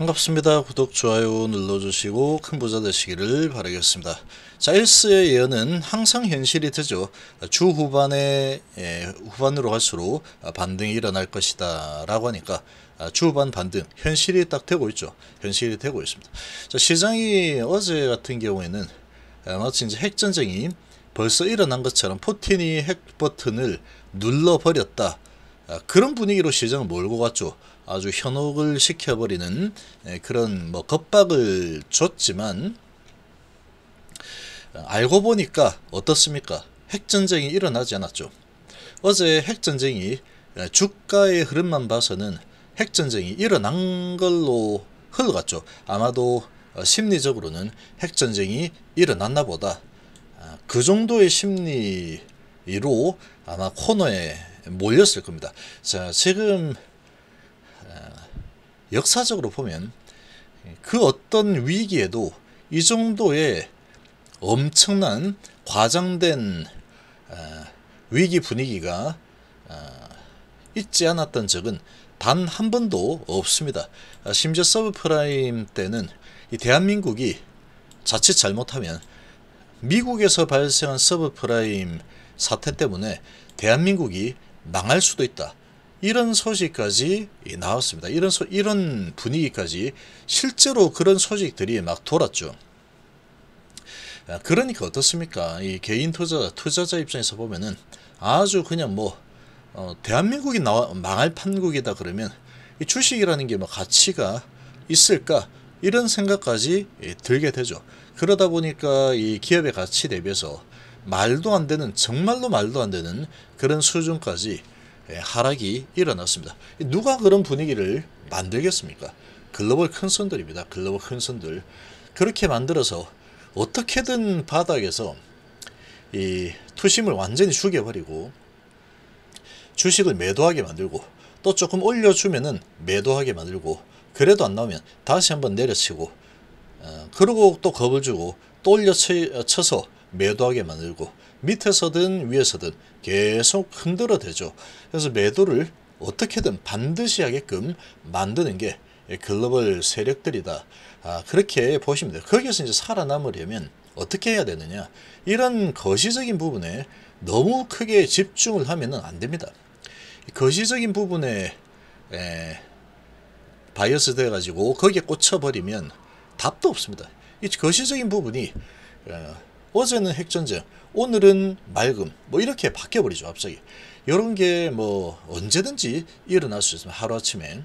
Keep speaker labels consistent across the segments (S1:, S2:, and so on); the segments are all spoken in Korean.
S1: 반갑습니다. 구독, 좋아요 눌러주시고 큰 부자 되시기를 바라겠습니다. 자, 일스의 예언은 항상 현실이 되죠. 주 후반에 예, 후반으로 갈수록 반등이 일어날 것이다 라고 하니까 주 후반 반등, 현실이 딱 되고 있죠. 현실이 되고 있습니다. 자, 시장이 어제 같은 경우에는 아, 마치 이제 핵전쟁이 벌써 일어난 것처럼 포틴이 핵 버튼을 눌러버렸다. 아, 그런 분위기로 시장을 몰고 갔죠. 아주 현혹을 시켜버리는 그런 뭐 겁박을 줬지만 알고 보니까 어떻습니까? 핵전쟁이 일어나지 않았죠. 어제 핵전쟁이 주가의 흐름만 봐서는 핵전쟁이 일어난 걸로 흘러갔죠. 아마도 어, 심리적으로는 핵전쟁이 일어났나 보다. 아, 그 정도의 심리로 아마 코너에 몰렸을 겁니다. 자, 지금 역사적으로 보면 그 어떤 위기에도 이 정도의 엄청난 과장된 어, 위기 분위기가 어, 있지 않았던 적은 단 한 번도 없습니다. 어, 심지어 서브프라임 때는 이 대한민국이 자칫 잘못하면 미국에서 발생한 서브프라임 사태 때문에 대한민국이 망할 수도 있다. 이런 소식까지 나왔습니다. 이런 소, 이런 분위기까지 실제로 그런 소식들이 막 돌았죠. 아, 그러니까 어떻습니까? 이 개인 투자자, 투자자 입장에서 보면은 아주 그냥 뭐 어, 대한민국이 나와, 망할 판국이다 그러면 이 주식이라는 게 뭐 가치가 있을까 이런 생각까지 예, 들게 되죠. 그러다 보니까 이 기업의 가치 대비해서 말도 안 되는 정말로 말도 안 되는 그런 수준까지 예, 하락이 일어났습니다. 누가 그런 분위기를 만들겠습니까? 글로벌 큰손들입니다. 글로벌 큰손들. 그렇게 만들어서 어떻게든 바닥에서 이 투심을 완전히 죽여버리고 주식을 매도하게 만들고 또 조금 올려주면은 매도하게 만들고 그래도 안 나오면 다시 한번 내려치고 어, 그러고 또 겁을 주고 또 올려쳐서 어, 매도하게 만들고 밑에서든 위에서든 계속 흔들어 대죠. 그래서 매도를 어떻게든 반드시 하게끔 만드는 게 글로벌 세력들이다. 아, 그렇게 보시면 돼요. 거기에서 이제 살아남으려면 어떻게 해야 되느냐. 이런 거시적인 부분에 너무 크게 집중을 하면 안 됩니다. 거시적인 부분에 에, 바이어스 돼가지고 거기에 꽂혀버리면 답도 없습니다. 이 거시적인 부분이 어, 어제는 핵전쟁, 오늘은 맑음 뭐 이렇게 바뀌어버리죠 갑자기 이런 게 뭐 언제든지 일어날 수 있습니다 하루아침에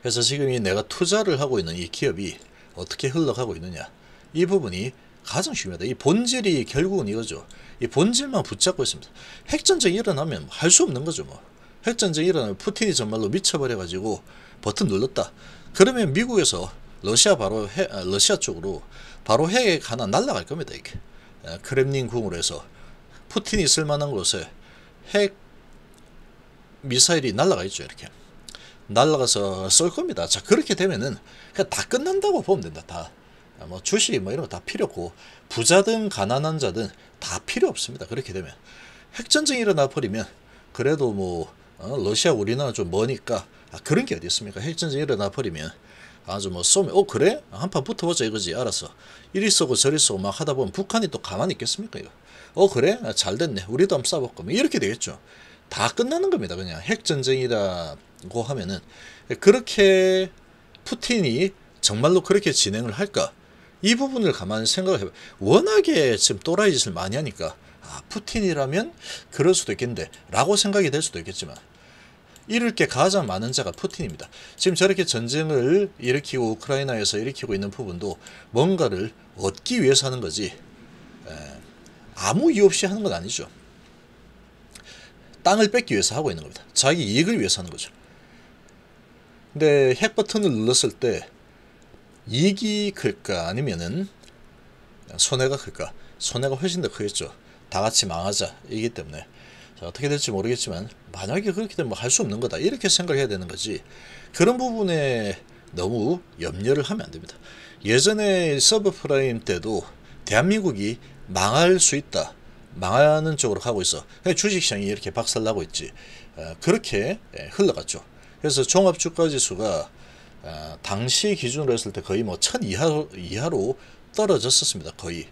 S1: 그래서 지금 이 내가 투자를 하고 있는 이 기업이 어떻게 흘러가고 있느냐 이 부분이 가장 중요하다 이 본질이 결국은 이거죠 이 본질만 붙잡고 있습니다 핵전쟁이 일어나면 할 수 없는 거죠 뭐 핵전쟁이 일어나면 푸틴이 정말로 미쳐버려 가지고 버튼 눌렀다 그러면 미국에서 러시아 바로 해, 아, 러시아 쪽으로 바로 핵 하나 날라갈 겁니다 이렇게 아, 크렘린궁으로 해서 푸틴이 있을 만한 곳에 핵 미사일이 날아가 있죠 이렇게 날아가서 쏠 겁니다 자 그렇게 되면은 그냥 다 끝난다고 보면 된다 다뭐 아, 주식 뭐 이런 거 다 필요 없고 부자든 가난한 자든 다 필요 없습니다 그렇게 되면 핵전쟁이 일어나 버리면 그래도 뭐 어, 러시아 우리나라 좀 머니까 아, 그런 게 어디 있습니까 핵전쟁이 일어나 버리면 아주 뭐 쏘면 어 그래? 한판 붙어보자 이거지 알았어. 이리 쏘고 저리 쏘고 막 하다 보면 북한이 또 가만히 있겠습니까 이거. 어 그래? 아, 잘 됐네. 우리도 한번 쏴볼까? 뭐 이렇게 되겠죠. 다 끝나는 겁니다. 그냥 핵전쟁이라고 하면은 그렇게 푸틴이 정말로 그렇게 진행을 할까? 이 부분을 가만히 생각해 을 봐. 워낙에 지금 또라이 짓을 많이 하니까 아, 푸틴이라면 그럴 수도 있겠는데 라고 생각이 될 수도 있겠지만 이럴 게 가장 많은 자가 푸틴입니다. 지금 저렇게 전쟁을 일으키고 우크라이나에서 일으키고 있는 부분도 뭔가를 얻기 위해서 하는 거지 아무 이유 없이 하는 건 아니죠. 땅을 뺏기 위해서 하고 있는 겁니다. 자기 이익을 위해서 하는 거죠. 근데 핵 버튼을 눌렀을 때 이익이 클까 아니면은 손해가 클까? 손해가 훨씬 더 크겠죠. 다 같이 망하자 이기 때문에 자, 어떻게 될지 모르겠지만 만약에 그렇게 되면 뭐 할수 없는 거다 이렇게 생각해야 되는 거지 그런 부분에 너무 염려를 하면 안 됩니다. 예전에 서브프라임 때도 대한민국이 망할 수 있다. 망하는 쪽으로 가고 있어. 주식시장이 이렇게 박살나고 있지. 어, 그렇게 예, 흘러갔죠. 그래서 종합주가지수가 어, 당시 기준으로 했을 때 거의 뭐천 이하로, 이하로 떨어졌었습니다. 거의.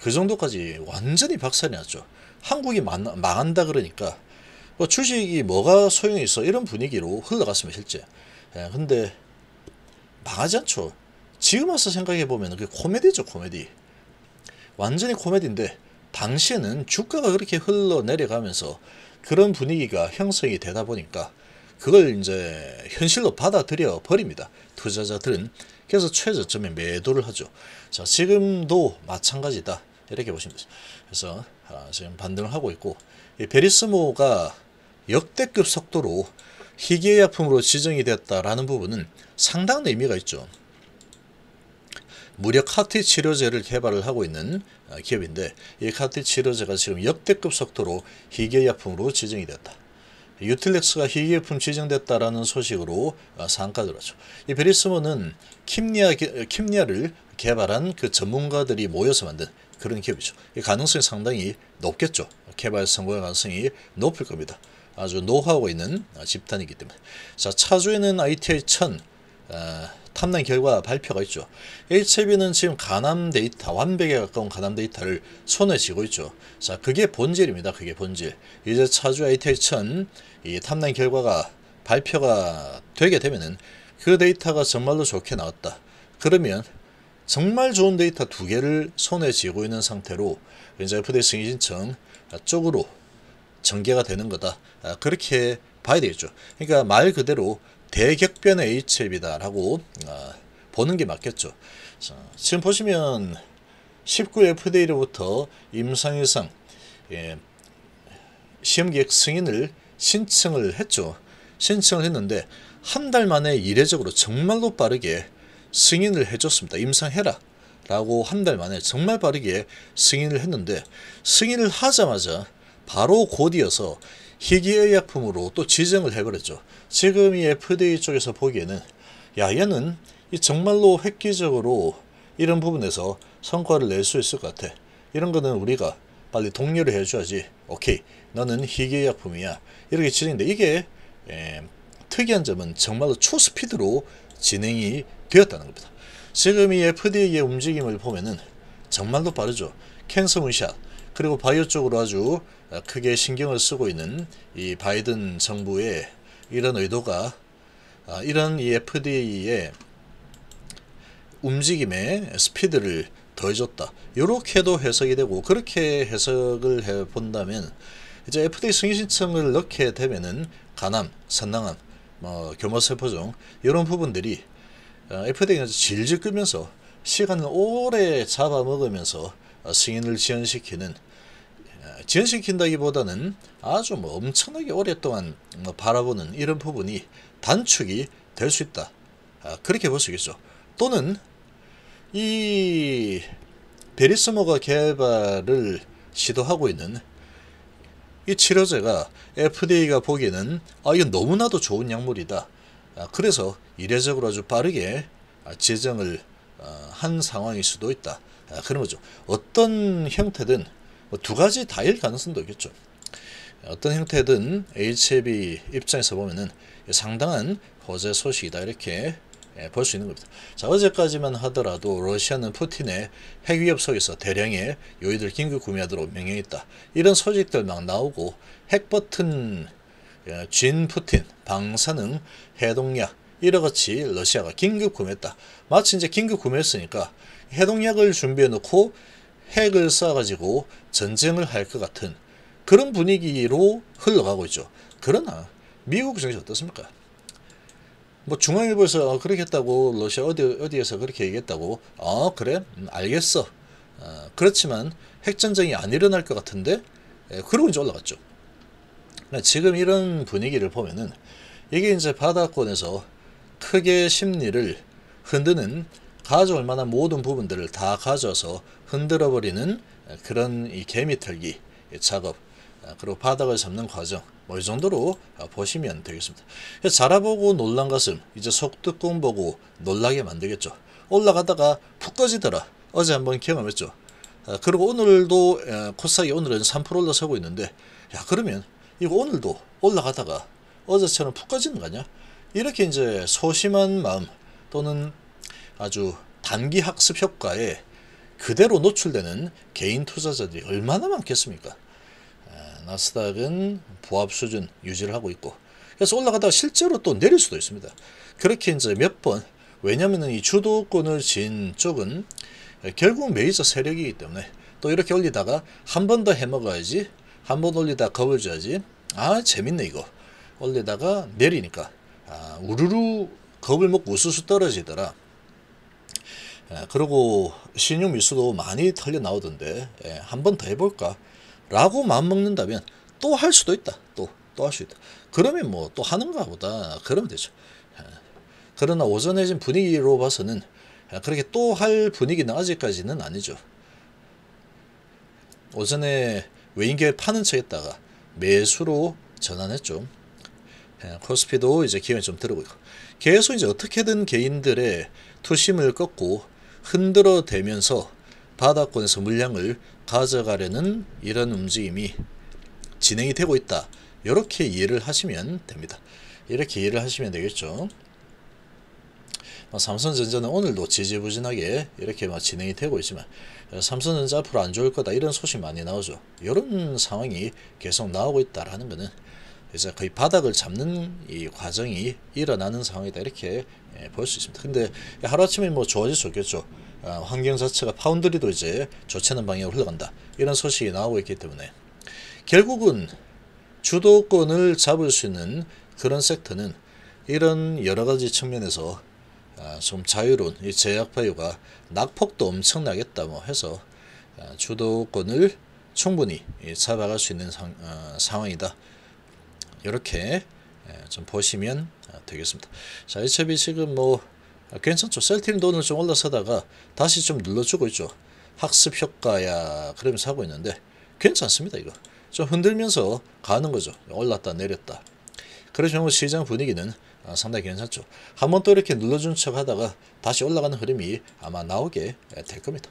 S1: 그 정도까지 완전히 박살이 났죠. 한국이 망한다 그러니까 뭐 주식이 뭐가 소용이 있어 이런 분위기로 흘러갔으면 실제 예, 근데 망하지 않죠 지금 와서 생각해보면 그게 코미디죠 코미디 완전히 코미디인데 당시에는 주가가 그렇게 흘러내려가면서 그런 분위기가 형성이 되다 보니까 그걸 이제 현실로 받아들여 버립니다. 투자자들은 그래서 최저점에 매도를 하죠. 자, 지금도 마찬가지다. 이렇게 보시면 돼요. 그래서 아, 지금 반등을 하고 있고 이 베리스모가 역대급 속도로 희귀의약품으로 지정이 됐다라는 부분은 상당한 의미가 있죠. 무려 카티 치료제를 개발을 하고 있는 아, 기업인데 이 카티 치료제가 지금 역대급 속도로 희귀의약품으로 지정이 됐다. 유틸렉스가 희귀의품 지정됐다라는 소식으로 아, 상가 들었죠. 이 베리스모는 킴리아, 어, 킴리아를 개발한 그 전문가들이 모여서 만든 그런 기업이죠. 가능성이 상당히 높겠죠. 개발 성공의 가능성이 높을 겁니다. 아주 노하우가 있는 아, 집단이기 때문에. 자, 차주에는 ITI 1000 어, 탐난 결과 발표가 있죠. HB는 지금 가남 데이터, 완벽에 가까운 가남 데이터를 손에 쥐고 있죠. 자, 그게 본질입니다. 그게 본질. 이제 차주 ITI 1000이 탐난 결과가 발표가 되게 되면은 그 데이터가 정말로 좋게 나왔다. 그러면 정말 좋은 데이터 두 개를 손에 쥐고 있는 상태로 이제 FDA 승인 신청 쪽으로 전개가 되는 거다. 아, 그렇게 봐야 되겠죠. 그러니까 말 그대로 대격변의 H앱이다라고 아, 보는 게 맞겠죠. 지금 보시면 19 FDA로부터 임상일상 예, 시험기획 승인을 신청을 했죠. 신청을 했는데 한 달 만에 이례적으로 정말로 빠르게 승인을 해줬습니다. 임상해라. 라고 한 달 만에 정말 빠르게 승인을 했는데 승인을 하자마자 바로 곧이어서 희귀의약품으로 또 지정을 해버렸죠. 지금 이 FDA 쪽에서 보기에는 야 얘는 정말로 획기적으로 이런 부분에서 성과를 낼 수 있을 것 같아. 이런 거는 우리가 빨리 독려를 해줘야지. 오케이 너는 희귀의약품이야. 이렇게 지는데 이게 에, 특이한 점은 정말로 초스피드로 진행이 되었다는 겁니다. 지금 이 FDA의 움직임을 보면은 정말로 빠르죠. 캔서 문샷 그리고 바이오 쪽으로 아주 아, 크게 신경을 쓰고 있는 이 바이든 정부의 이런 의도가 아, 이런 이 FDA의 움직임에 스피드를 더해줬다. 이렇게도 해석이 되고 그렇게 해석을 해본다면 이제 FDA 승인 신청을 넣게 되면은 가남, 선낭암 뭐 교모세포종 이런 부분들이 f d a 서 질질 끌면서 시간을 오래 잡아먹으면서 어, 승인을 지연시키는 어, 지연시킨다기보다는 아주 뭐 엄청나게 오랫동안 뭐 바라보는 이런 부분이 단축이 될 수 있다. 아, 그렇게 볼 수 있겠죠. 또는 이 베리스모가 개발을 시도하고 있는 이 치료제가 FDA가 보기에는 아 이건 너무나도 좋은 약물이다. 아, 그래서 이례적으로 아주 빠르게 아, 제정을 아, 한 상황일 수도 있다. 아, 그런 거죠. 어떤 형태든 뭐두 가지 다일 가능성도 있겠죠. 어떤 형태든 HIV 입장에서 보면 상당한 호재 소식이다 이렇게 예, 볼 수 있는 겁니다. 자 어제까지만 하더라도 러시아는 푸틴의 핵 위협 속에서 대량의 요의들 긴급 구매하도록 명령했다. 이런 소식들 막 나오고 핵 버튼, 예, 진 푸틴, 방사능, 해독약 이러같이 러시아가 긴급 구매했다. 마치 이제 긴급 구매했으니까 해독약을 준비해 놓고 핵을 쏴가지고 전쟁을 할 것 같은 그런 분위기로 흘러가고 있죠. 그러나 미국 정치 어떻습니까? 뭐 중앙일보에서 어, 그렇게 했다고 러시아 어디, 어디에서 그렇게 얘기했다고 어 그래 음, 알겠어 어, 그렇지만 핵전쟁이 안 일어날 것 같은데 예, 그러고 이제 올라갔죠 지금 이런 분위기를 보면은 이게 이제 바다권에서 크게 심리를 흔드는 가져올 만한 모든 부분들을 다 가져서 흔들어 버리는 그런 이 개미털기 작업 어, 그리고 바닥을 잡는 과정 뭐이 정도로 어, 보시면 되겠습니다. 자라보고 놀란 것은 이제 속뚜껑 보고 놀라게 만들겠죠. 올라가다가 푹 꺼지더라. 어제 한번 경험했죠. 어, 그리고 오늘도 코스닥이 어, 그 오늘은 3% 올라서고 있는데 야 그러면 이거 오늘도 올라가다가 어제처럼 푹 꺼지는 거냐? 이렇게 이제 소심한 마음 또는 아주 단기 학습 효과에 그대로 노출되는 개인 투자자들이 얼마나 많겠습니까? 나스닥은 보합 수준 유지를 하고 있고 그래서 올라가다가 실제로 또 내릴 수도 있습니다. 그렇게 이제 몇번 왜냐하면 이 주도권을 진 쪽은 결국 메이저 세력이기 때문에 또 이렇게 올리다가 한 번 더 해먹어야지 한 번 올리다 겁을 줘야지 아 재밌네 이거 올리다가 내리니까 아, 우르르 겁을 먹고 우수수 떨어지더라 예, 그리고 신용 미수도 많이 털려 나오던데 예, 한번 더 해볼까 라고 마음먹는다면 또 할 수도 있다. 또, 또 할 수 있다. 그러면 뭐 또 하는가 보다. 그러면 되죠. 예. 그러나 오전에 지금 분위기로 봐서는 예, 그렇게 또 할 분위기는 아직까지는 아니죠. 오전에 외인계 파는 척 했다가 매수로 전환했죠. 예, 코스피도 이제 기운이 좀 들어오고 계속 이제 어떻게든 개인들의 투심을 꺾고 흔들어 대면서 바닥권에서 물량을 가져가려는 이런 움직임이 진행이 되고 있다. 이렇게 이해를 하시면 됩니다. 이렇게 이해를 하시면 되겠죠. 뭐 삼성전자는 오늘도 지지부진하게 이렇게 막 진행이 되고 있지만 어, 삼성전자 앞으로 안 좋을 거다 이런 소식 많이 나오죠. 이런 상황이 계속 나오고 있다라는 것은 이제 거의 바닥을 잡는 이 과정이 일어나는 상황이다 이렇게 예, 볼수 있습니다. 근데 하루아침에 뭐 좋아질 수 없겠죠. 아, 환경 자체가 파운드리도 이제 좋지 않은 방향으로 흘러간다. 이런 소식이 나오고 있기 때문에 결국은 주도권을 잡을 수 있는 그런 섹터는 이런 여러 가지 측면에서 아, 좀 자유로운 이제약바이가 낙폭도 엄청나겠다 뭐 해서 아, 주도권을 충분히 잡아갈 수 있는 상, 어, 상황이다. 이렇게 예, 좀 보시면 되겠습니다. 자, 이첩이 지금 뭐 아, 괜찮죠. 셀틴도 는좀 올라서다가 다시 좀 눌러주고 있죠. 학습 효과야 그러면서 하고 있는데 괜찮습니다. 이거 좀 흔들면서 가는 거죠. 올랐다 내렸다. 그래서 경우 뭐 시장 분위기는 아, 상당히 괜찮죠. 한번 또 이렇게 눌러준 척 하다가 다시 올라가는 흐름이 아마 나오게 예, 될 겁니다.